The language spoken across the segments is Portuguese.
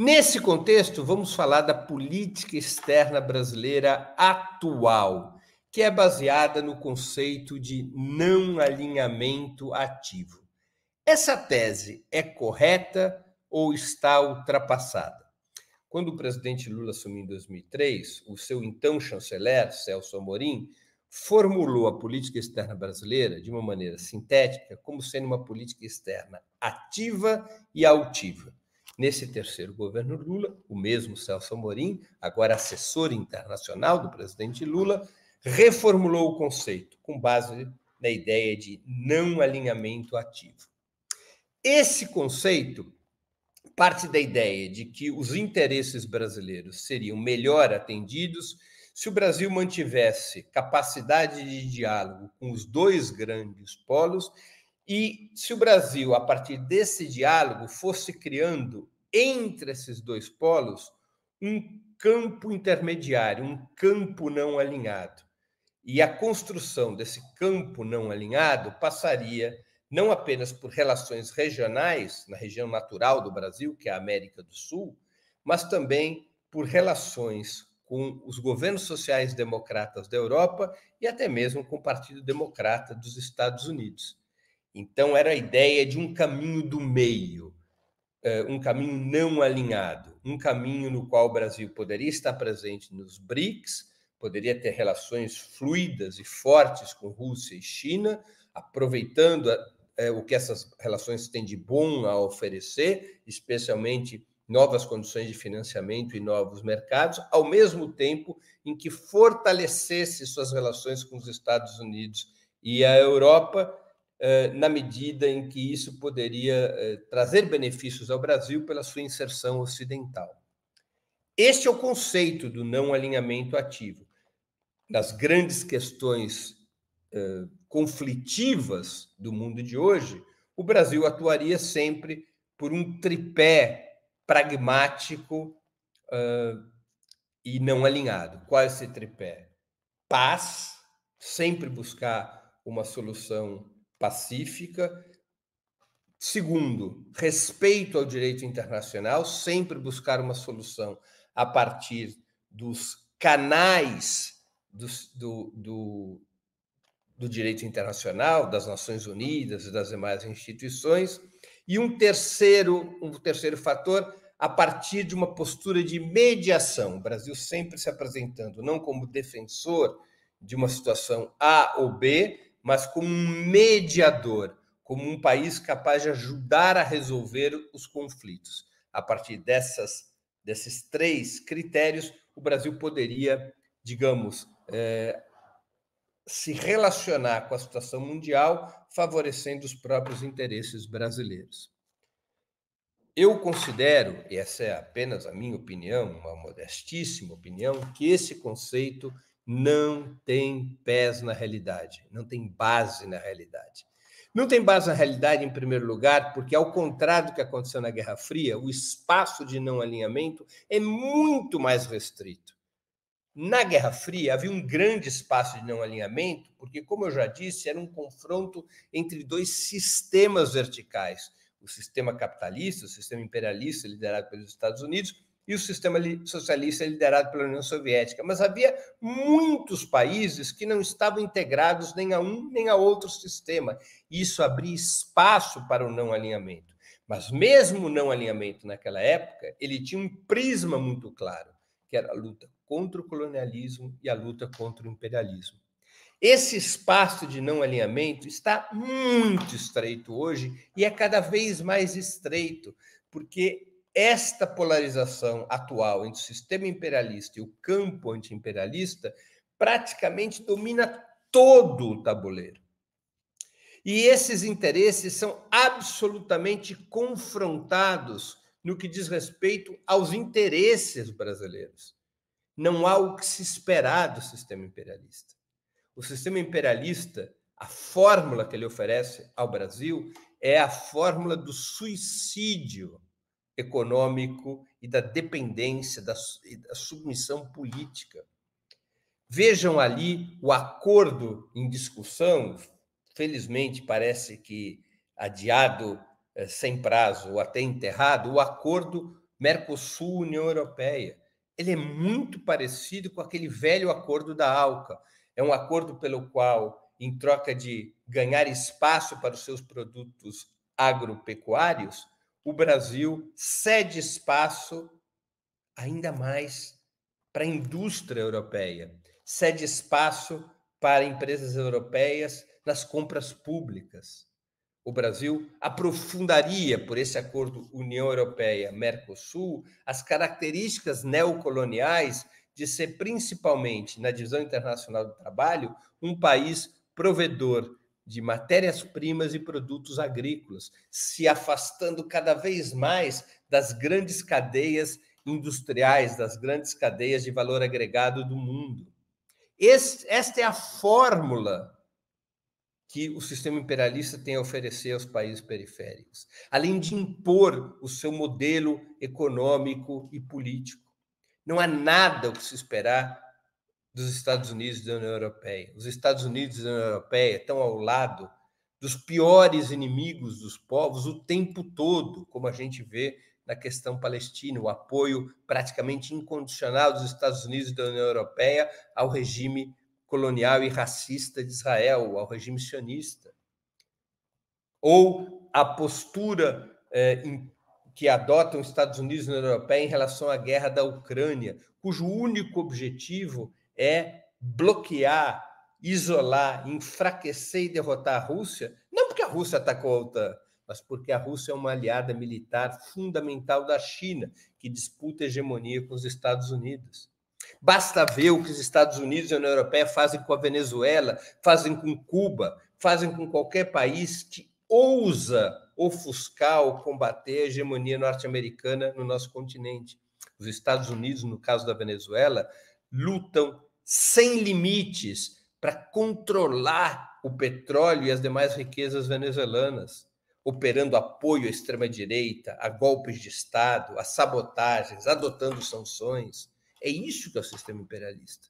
Nesse contexto, vamos falar da política externa brasileira atual, que é baseada no conceito de não alinhamento ativo. Essa tese é correta ou está ultrapassada? Quando o presidente Lula assumiu em 2003, o seu então chanceler, Celso Amorim, formulou a política externa brasileira de uma maneira sintética como sendo uma política externa ativa e altiva Nesse terceiro governo Lula, o mesmo Celso Amorim, agora assessor internacional do presidente Lula, reformulou o conceito com base na ideia de não alinhamento ativo. Esse conceito parte da ideia de que os interesses brasileiros seriam melhor atendidos se o Brasil mantivesse capacidade de diálogo com os dois grandes polos e se o Brasil, a partir desse diálogo, fosse criando entre esses dois polos um campo intermediário, um campo não alinhado. E a construção desse campo não alinhado passaria não apenas por relações regionais, na região natural do Brasil, que é a América do Sul, mas também por relações com os governos sociais democratas da Europa e até mesmo com o Partido Democrata dos Estados Unidos. Então, era a ideia de um caminho do meio, eh, um caminho não alinhado, um caminho no qual o Brasil poderia estar presente nos BRICS, poderia ter relações fluidas e fortes com Rússia e China, aproveitando eh, o que essas relações têm de bom a oferecer, especialmente novas condições de financiamento e novos mercados, ao mesmo tempo em que fortalecesse suas relações com os Estados Unidos e a Europa eh, na medida em que isso poderia eh, trazer benefícios ao Brasil pela sua inserção ocidental. Este é o conceito do não alinhamento ativo. Nas grandes questões eh, conflitivas do mundo de hoje, o Brasil atuaria sempre por um tripé pragmático e não alinhado. Qual é esse tripé? Paz, sempre buscar uma solução pacífica. Segundo, respeito ao direito internacional, sempre buscar uma solução a partir dos canais do, do, do, do direito internacional, das Nações Unidas e das demais instituições. E um terceiro, um terceiro fator, a partir de uma postura de mediação. O Brasil sempre se apresentando não como defensor de uma situação A ou B, mas como um mediador, como um país capaz de ajudar a resolver os conflitos. A partir dessas, desses três critérios, o Brasil poderia, digamos, é, se relacionar com a situação mundial, favorecendo os próprios interesses brasileiros. Eu considero, e essa é apenas a minha opinião, uma modestíssima opinião, que esse conceito não tem pés na realidade, não tem base na realidade. Não tem base na realidade, em primeiro lugar, porque, ao contrário do que aconteceu na Guerra Fria, o espaço de não alinhamento é muito mais restrito. Na Guerra Fria havia um grande espaço de não alinhamento, porque, como eu já disse, era um confronto entre dois sistemas verticais: o sistema capitalista, o sistema imperialista liderado pelos Estados Unidos, e o sistema socialista é liderado pela União Soviética, mas havia muitos países que não estavam integrados nem a um nem a outro sistema. Isso abria espaço para o não alinhamento. Mas mesmo o não alinhamento naquela época, ele tinha um prisma muito claro, que era a luta contra o colonialismo e a luta contra o imperialismo. Esse espaço de não alinhamento está muito estreito hoje e é cada vez mais estreito, porque esta polarização atual entre o sistema imperialista e o campo antiimperialista praticamente domina todo o tabuleiro. E esses interesses são absolutamente confrontados no que diz respeito aos interesses brasileiros. Não há o que se esperar do sistema imperialista. O sistema imperialista, a fórmula que ele oferece ao Brasil é a fórmula do suicídio econômico e da dependência, da, da submissão política. Vejam ali o acordo em discussão, felizmente parece que adiado eh, sem prazo ou até enterrado, o acordo Mercosul-União Europeia. Ele é muito parecido com aquele velho acordo da ALCA. É um acordo pelo qual, em troca de ganhar espaço para os seus produtos agropecuários, o Brasil cede espaço ainda mais para a indústria europeia, cede espaço para empresas europeias nas compras públicas. O Brasil aprofundaria, por esse acordo União Europeia-Mercosul, as características neocoloniais de ser, principalmente na divisão internacional do trabalho, um país provedor de matérias-primas e produtos agrícolas, se afastando cada vez mais das grandes cadeias industriais, das grandes cadeias de valor agregado do mundo. Esse, esta é a fórmula que o sistema imperialista tem a oferecer aos países periféricos, além de impor o seu modelo econômico e político. Não há nada o que se esperar dos Estados Unidos e da União Europeia. Os Estados Unidos e a União Europeia estão ao lado dos piores inimigos dos povos o tempo todo, como a gente vê na questão palestina, o apoio praticamente incondicional dos Estados Unidos e da União Europeia ao regime colonial e racista de Israel, ao regime sionista. Ou a postura eh, em, que adotam os Estados Unidos e a União Europeia em relação à guerra da Ucrânia, cujo único objetivo é bloquear, isolar, enfraquecer e derrotar a Rússia, não porque a Rússia atacou a OTAN, mas porque a Rússia é uma aliada militar fundamental da China, que disputa hegemonia com os Estados Unidos. Basta ver o que os Estados Unidos e a União Europeia fazem com a Venezuela, fazem com Cuba, fazem com qualquer país que ousa ofuscar ou combater a hegemonia norte-americana no nosso continente. Os Estados Unidos, no caso da Venezuela, lutam sem limites para controlar o petróleo e as demais riquezas venezuelanas, operando apoio à extrema-direita, a golpes de Estado, a sabotagens, adotando sanções. É isso que é o sistema imperialista.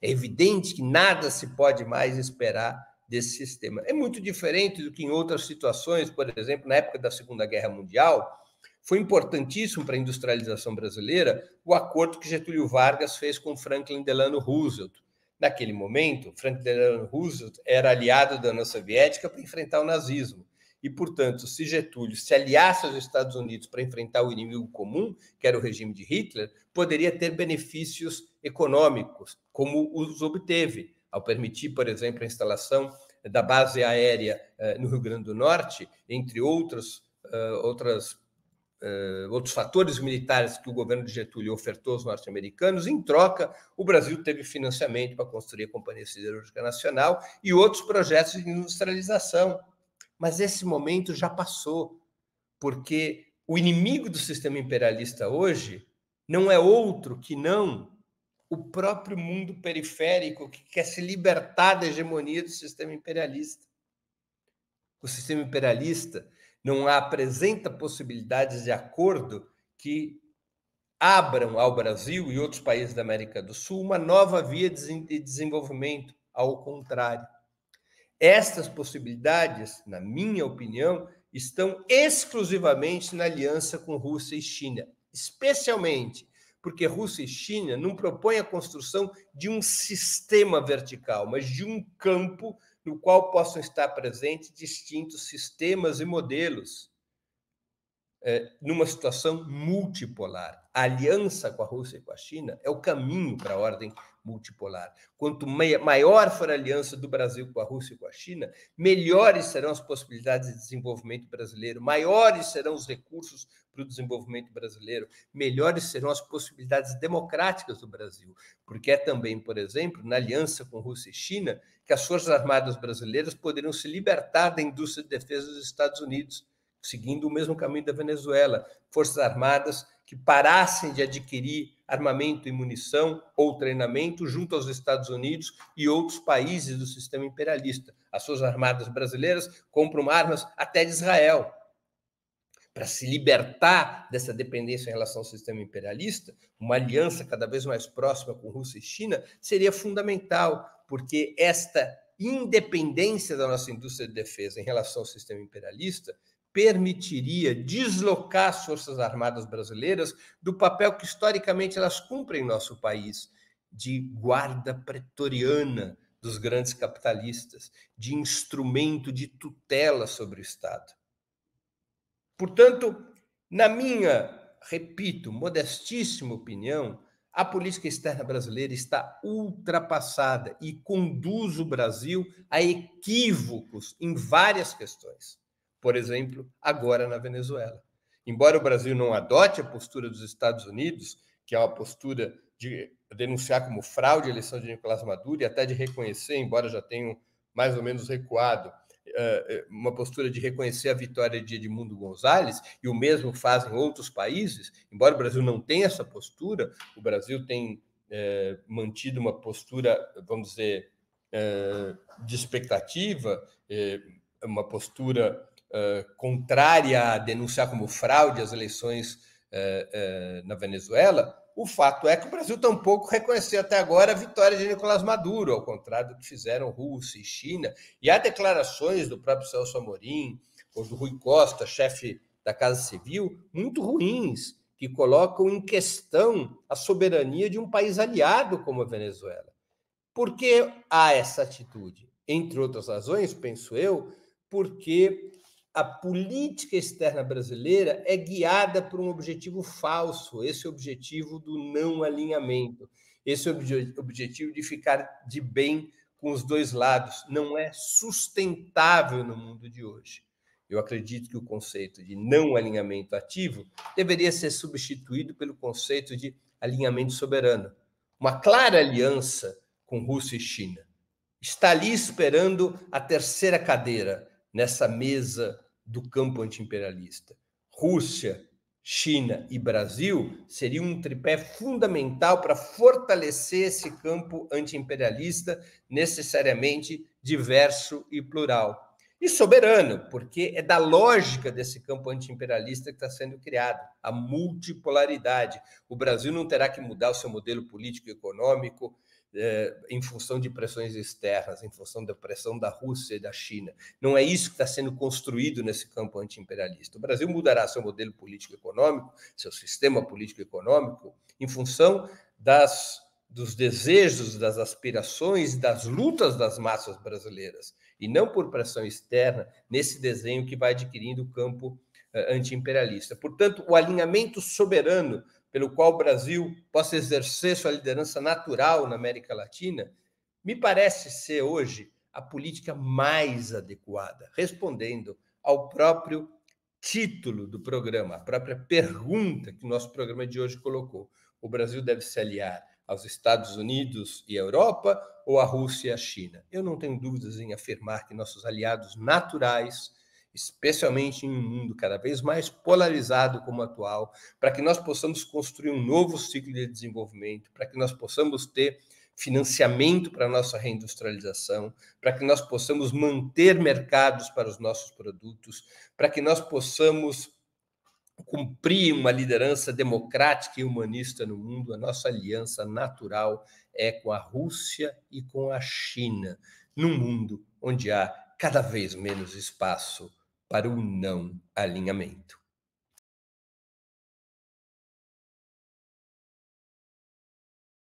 É evidente que nada se pode mais esperar desse sistema. É muito diferente do que em outras situações, por exemplo, na época da Segunda Guerra Mundial, foi importantíssimo para a industrialização brasileira o acordo que Getúlio Vargas fez com Franklin Delano Roosevelt. Naquele momento, Franklin Delano Roosevelt era aliado da União Soviética para enfrentar o nazismo. E, portanto, se Getúlio se aliasse aos Estados Unidos para enfrentar o inimigo comum, que era o regime de Hitler, poderia ter benefícios econômicos, como os obteve, ao permitir, por exemplo, a instalação da base aérea eh, no Rio Grande do Norte, entre outros, eh, outras eh, outros fatores militares que o governo de Getúlio ofertou aos norte-americanos. Em troca, o Brasil teve financiamento para construir a Companhia Siderúrgica Nacional e outros projetos de industrialização. Mas esse momento já passou, porque o inimigo do sistema imperialista hoje não é outro que não o próprio mundo periférico que quer se libertar da hegemonia do sistema imperialista. O sistema imperialista não apresenta possibilidades de acordo que abram ao Brasil e outros países da América do Sul uma nova via de desenvolvimento, ao contrário. Estas possibilidades, na minha opinião, estão exclusivamente na aliança com Rússia e China, especialmente porque Rússia e China não propõem a construção de um sistema vertical, mas de um campo vertical no qual possam estar presentes distintos sistemas e modelos é, numa situação multipolar. A aliança com a Rússia e com a China é o caminho para a ordem multipolar. Quanto maior for a aliança do Brasil com a Rússia e com a China, melhores serão as possibilidades de desenvolvimento brasileiro, maiores serão os recursos para o desenvolvimento brasileiro, melhores serão as possibilidades democráticas do Brasil, porque é também, por exemplo, na aliança com Rússia e China que as Forças Armadas brasileiras poderiam se libertar da indústria de defesa dos Estados Unidos, seguindo o mesmo caminho da Venezuela. Forças Armadas que parassem de adquirir armamento e munição ou treinamento junto aos Estados Unidos e outros países do sistema imperialista. As Forças Armadas brasileiras compram armas até de Israel, para se libertar dessa dependência em relação ao sistema imperialista, uma aliança cada vez mais próxima com Rússia e China seria fundamental porque esta independência da nossa indústria de defesa em relação ao sistema imperialista permitiria deslocar as Forças Armadas brasileiras do papel que historicamente elas cumprem em nosso país, de guarda pretoriana dos grandes capitalistas, de instrumento de tutela sobre o Estado. Portanto, na minha, repito, modestíssima opinião, a política externa brasileira está ultrapassada e conduz o Brasil a equívocos em várias questões. Por exemplo, agora na Venezuela. Embora o Brasil não adote a postura dos Estados Unidos, que é uma postura de denunciar como fraude a eleição de Nicolás Maduro e até de reconhecer, embora já tenham mais ou menos recuado, eh, eh, uma postura de reconhecer a vitória de Edmundo Gonzalez, e o mesmo fazem outros países, embora o Brasil não tenha essa postura, o Brasil tem é, mantido uma postura, vamos dizer, é, de expectativa, é, uma postura contrária a denunciar como fraude as eleições na Venezuela, o fato é que o Brasil tampouco reconheceu até agora a vitória de Nicolás Maduro, ao contrário do que fizeram Rússia e China. E há declarações do próprio Celso Amorim, ou do Rui Costa, chefe da Casa Civil, muito ruins, que colocam em questão a soberania de um país aliado como a Venezuela. Por que há essa atitude? Entre outras razões, penso eu, porque a política externa brasileira é guiada por um objetivo falso, esse objetivo do não alinhamento, esse obje objetivo de ficar de bem com os dois lados. Não é sustentável no mundo de hoje. Eu acredito que o conceito de não alinhamento ativo deveria ser substituído pelo conceito de alinhamento soberano. Uma clara aliança com Rússia e China. Está ali esperando a terceira cadeira nessa mesa do campo antiimperialista. Rússia, China e Brasil seriam um tripé fundamental para fortalecer esse campo antiimperialista, necessariamente diverso e plural. E soberano, porque é da lógica desse campo antiimperialista que está sendo criado, a multipolaridade. O Brasil não terá que mudar o seu modelo político e econômico, é, em função de pressões externas, em função da pressão da Rússia e da China. Não é isso que está sendo construído nesse campo antiimperialista. O Brasil mudará seu modelo político-econômico, seu sistema político-econômico, em função das, dos desejos, das aspirações, das lutas das massas brasileiras, e não por pressão externa, nesse desenho que vai adquirindo o campo eh, antiimperialista. Portanto, o alinhamento soberano pelo qual o Brasil possa exercer sua liderança natural na América Latina, me parece ser hoje a política mais adequada, respondendo ao próprio título do programa, a própria pergunta que o nosso programa de hoje colocou. O Brasil deve se aliar aos Estados Unidos e à Europa ou à Rússia e à China? Eu não tenho dúvidas em afirmar que nossos aliados naturais especialmente em um mundo cada vez mais polarizado como o atual, para que nós possamos construir um novo ciclo de desenvolvimento, para que nós possamos ter financiamento para a nossa reindustrialização, para que nós possamos manter mercados para os nossos produtos, para que nós possamos cumprir uma liderança democrática e humanista no mundo, a nossa aliança natural é com a Rússia e com a China, num mundo onde há cada vez menos espaço para o não alinhamento.